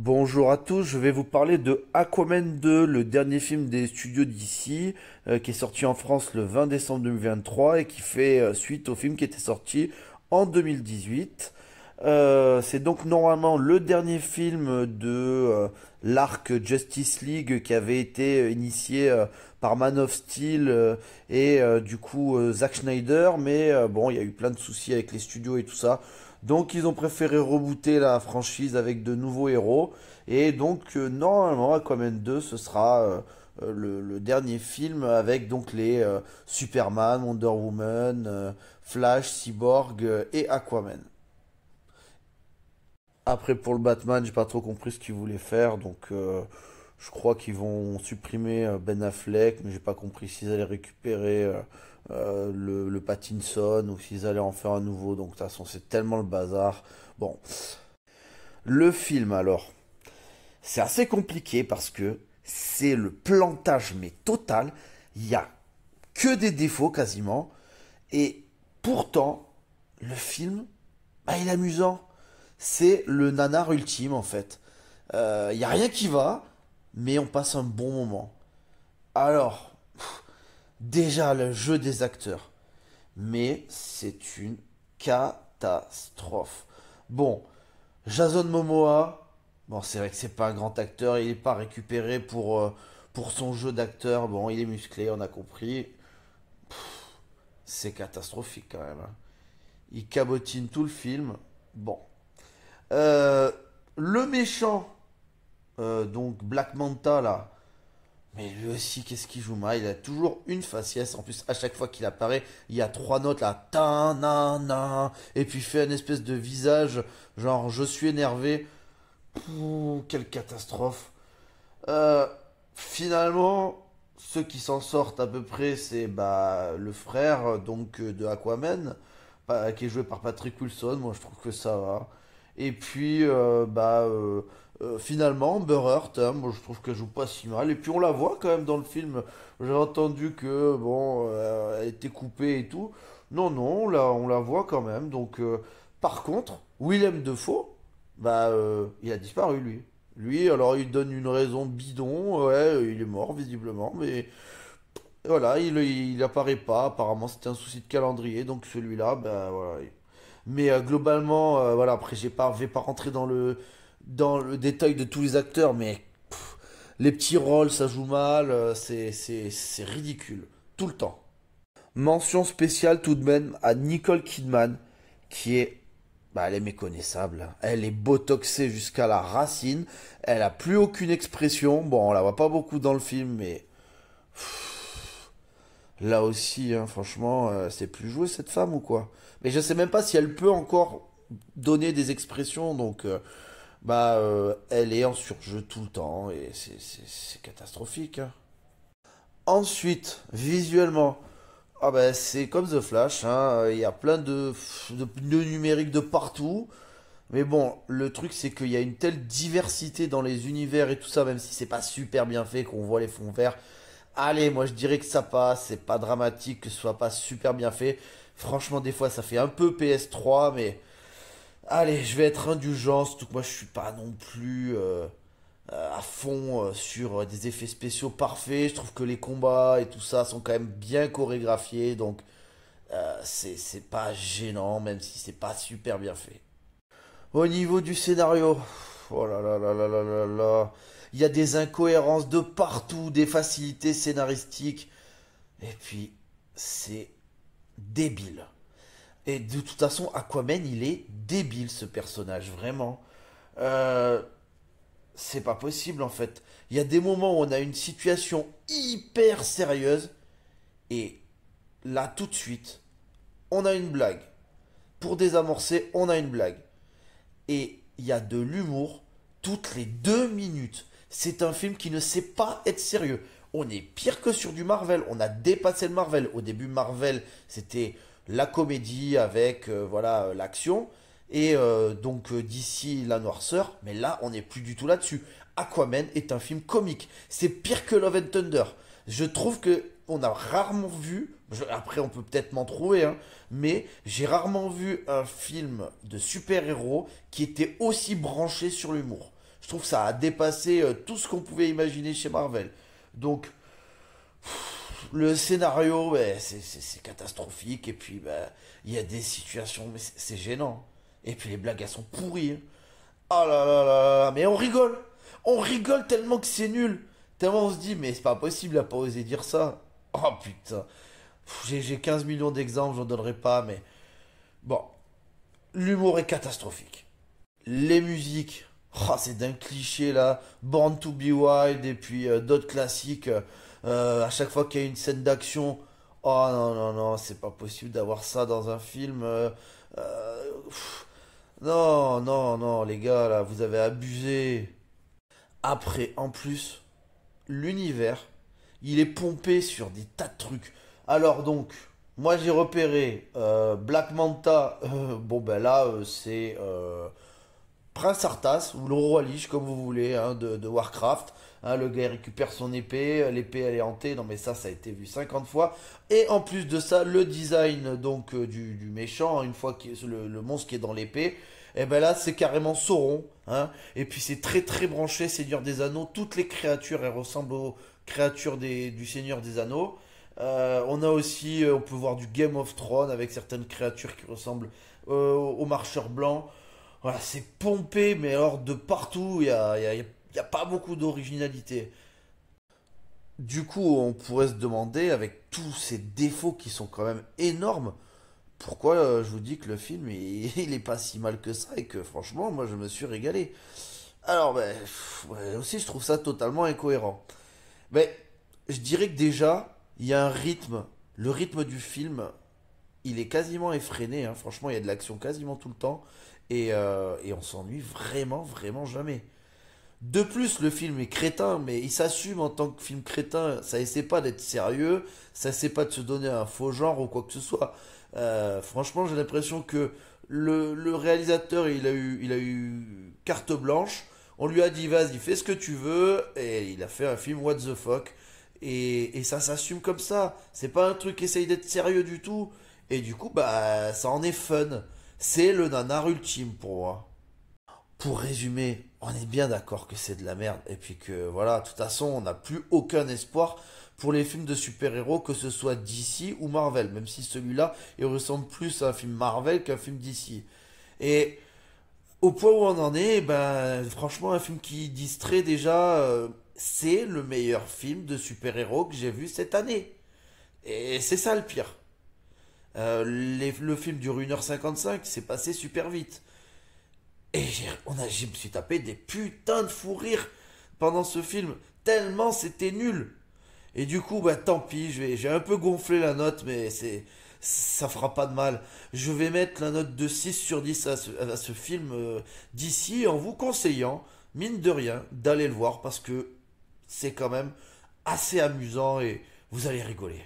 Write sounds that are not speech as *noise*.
Bonjour à tous, je vais vous parler de Aquaman 2, le dernier film des studios d'ici, euh, qui est sorti en France le 20 décembre 2023 et qui fait euh, suite au film qui était sorti en 2018. Euh, c'est donc normalement le dernier film de l'arc Justice League qui avait été initié par Man of Steel et du coup Zack Snyder, mais bon, il y a eu plein de soucis avec les studios et tout ça. Donc ils ont préféré rebooter la franchise avec de nouveaux héros. Et donc euh, normalement Aquaman 2 ce sera euh, euh, le, dernier film avec donc les Superman, Wonder Woman, Flash, Cyborg et Aquaman. Après pour le Batman j'ai pas trop compris ce qu'ils voulaient faire donc je crois qu'ils vont supprimer euh, Ben Affleck, mais j'ai pas compris s'ils allaient récupérer euh, euh, le, le, Pattinson ou s'ils allaient en faire un nouveau. Donc de toute façon, c'est tellement le bazar. Bon, le film alors, c'est assez compliqué parce que c'est le plantage mais total. Il y a que des défauts quasiment, et pourtant le film, bah, il est amusant. C'est le nanar ultime en fait. Il n'y a rien qui va mais on passe un bon moment. Alors, déjà le jeu des acteurs, mais c'est une catastrophe. Bon, Jason Momoa, bon c'est vrai que c'est pas un grand acteur, il n'est pas récupéré pour, euh, pour son jeu d'acteur, bon il est musclé, on a compris. C'est catastrophique quand même. Hein. Il cabotine tout le film. Bon. Euh, le méchant, euh, donc Black Manta là. Mais lui aussi, qu'est-ce qu'il joue mal Il a toujours une faciès. En plus, à chaque fois qu'il apparaît, il y a trois notes là. Ta na na. Et puis il fait une espèce de visage. Genre, je suis énervé. quelle catastrophe. Euh, finalement, ceux qui s'en sortent à peu près, c'est bah, le frère donc de Aquaman, qui est joué par Patrick Wilson. Moi, je trouve que ça va. Et puis, euh, bah. Euh, finalement, Amber hein, je trouve qu'elle joue pas si mal. Et puis on la voit quand même dans le film. J'ai entendu que bon, euh, elle était coupée et tout. Non, non, on la, on la voit quand même. Donc, euh, par contre, Willem Defoe, bah, il a disparu lui. Lui, alors il donne une raison bidon. Ouais, il est mort visiblement, mais voilà, il, il apparaît pas. Apparemment, c'était un souci de calendrier. Donc celui-là, ben voilà. Mais globalement, voilà. Après, j'ai pas, vais pas rentrer dans le dans le détail de tous les acteurs, mais les petits rôles, ça joue mal, euh, c'est ridicule, tout le temps. Mention spéciale tout de même à Nicole Kidman, qui est... Bah, elle est méconnaissable. Hein. Elle est botoxée jusqu'à la racine. Elle a plus aucune expression. Bon, on la voit pas beaucoup dans le film, mais... là aussi, hein, franchement, euh, c'est plus joué cette femme ou quoi Mais je sais même pas si elle peut encore donner des expressions, donc... Euh, bah, euh, elle est en surjeu tout le temps et c'est catastrophique. Hein. Ensuite, visuellement, ah ben c'est comme The Flash, hein. il y a plein de, de pneus numériques de partout. Mais bon, le truc c'est qu'il y a une telle diversité dans les univers et tout ça, même si c'est pas super bien fait, qu'on voit les fonds verts. Allez, moi je dirais que ça passe, c'est pas dramatique, que ce soit pas super bien fait. Franchement, des fois ça fait un peu PS3, mais Allez, je vais être indulgent, surtout que moi je suis pas non plus euh, euh, à fond euh, sur des effets spéciaux parfaits. Je trouve que les combats et tout ça sont quand même bien chorégraphiés, donc euh, c'est pas gênant, même si c'est pas super bien fait. Au niveau du scénario, oh là là là là là, il y a des incohérences de partout, des facilités scénaristiques, et puis c'est débile. Et de toute façon, Aquaman, il est débile ce personnage, vraiment. Euh, c'est pas possible en fait. Il y a des moments où on a une situation hyper sérieuse et là tout de suite, on a une blague. Pour désamorcer, on a une blague. Et il y a de l'humour toutes les deux minutes. C'est un film qui ne sait pas être sérieux. On est pire que sur du Marvel. On a dépassé le Marvel. Au début, Marvel, c'était la comédie avec euh, voilà euh, l'action et euh, donc d'ici la noirceur. Mais là, on n'est plus du tout là-dessus. Aquaman est un film comique. C'est pire que Love and Thunder. Je trouve que on a rarement vu. après, on peut peut-être m'en trouver, hein, mais j'ai rarement vu un film de super-héros qui était aussi branché sur l'humour. Je trouve ça a dépassé tout ce qu'on pouvait imaginer chez Marvel. Donc, le scénario, ben, c'est catastrophique. Et puis, ben, il y a des situations, mais c'est gênant. Et puis, les blagues, elles sont pourries. Hein. Ah oh là là là mais on rigole. On rigole tellement que c'est nul. Tellement on se dit, mais c'est pas possible, il a pas osé dire ça. Oh putain. J'ai 15 millions d'exemples, j'en donnerai pas, mais. Bon. L'humour est catastrophique. Les musiques. Oh, c'est d'un cliché là. Born to be wild et puis euh, d'autres classiques. Euh, euh, à chaque fois qu'il y a une scène d'action, oh non, non, non, c'est pas possible d'avoir ça dans un film. Euh, euh, non, non, non, les gars, là, vous avez abusé. Après, en plus, l'univers, il est pompé sur des tas de trucs. Alors donc, moi j'ai repéré Black Manta. *laughs* bon, ben là, c'est Prince Arthas ou le roi Lich, comme vous voulez, hein, de, Warcraft. Hein, le gars récupère son épée, euh, l'épée elle est hantée, non mais ça ça a été vu 50 fois. Et en plus de ça, le design donc euh, du, méchant, hein, une fois que le, monstre qui est dans l'épée, et eh ben là c'est carrément Sauron. et puis c'est très très branché Seigneur des Anneaux, toutes les créatures elles ressemblent aux créatures du Seigneur des Anneaux. Euh, on a aussi, on peut voir du Game of Thrones avec certaines créatures qui ressemblent aux marcheurs blancs. Voilà, c'est pompé, mais alors de partout, il n'y a, y a, pas beaucoup d'originalité. Du coup, on pourrait se demander, avec tous ces défauts qui sont quand même énormes, pourquoi euh, je vous dis que le film, il, n'est *laughs* est pas si mal que ça et que franchement, moi, je me suis régalé. Alors, ben, aussi, je trouve ça totalement incohérent. Mais je dirais que déjà, il y a un rythme. Le rythme du film, il est quasiment effréné. Hein. Franchement, il y a de l'action quasiment tout le temps. Euh, et, on s'ennuie vraiment, vraiment jamais. De plus, le film est crétin, mais il s'assume en tant que film crétin. Ça essaie pas d'être sérieux, ça essaie pas de se donner un faux genre ou quoi que ce soit. Euh, franchement, j'ai l'impression que le, réalisateur, il a, eu, carte blanche. On lui a dit, vas-y, fais ce que tu veux. Et il a fait un film What the fuck. Et, ça s'assume comme ça. C'est pas un truc qui essaye d'être sérieux du tout. Et du coup, bah, ça en est fun. C'est le nanar ultime pour moi. Pour résumer, on est bien d'accord que c'est de la merde et puis que voilà, de toute façon, on n'a plus aucun espoir pour les films de super-héros, que ce soit DC ou Marvel, même si celui-là, il ressemble plus à un film Marvel qu'un film DC. Et au point où on en est, eh ben, franchement, un film qui distrait déjà, euh, c'est le meilleur film de super-héros que j'ai vu cette année. Et c'est ça le pire. Euh, le film dure 1h55, c'est passé super vite. Et on a, je me suis tapé des putains de fous rires pendant ce film, tellement c'était nul. Et du coup, bah tant pis, j'ai un peu gonflé la note, mais c'est ça fera pas de mal. Je vais mettre la note de 6 sur 10 à ce, film euh, d'ici en vous conseillant, mine de rien, d'aller le voir parce que c'est quand même assez amusant et vous allez rigoler.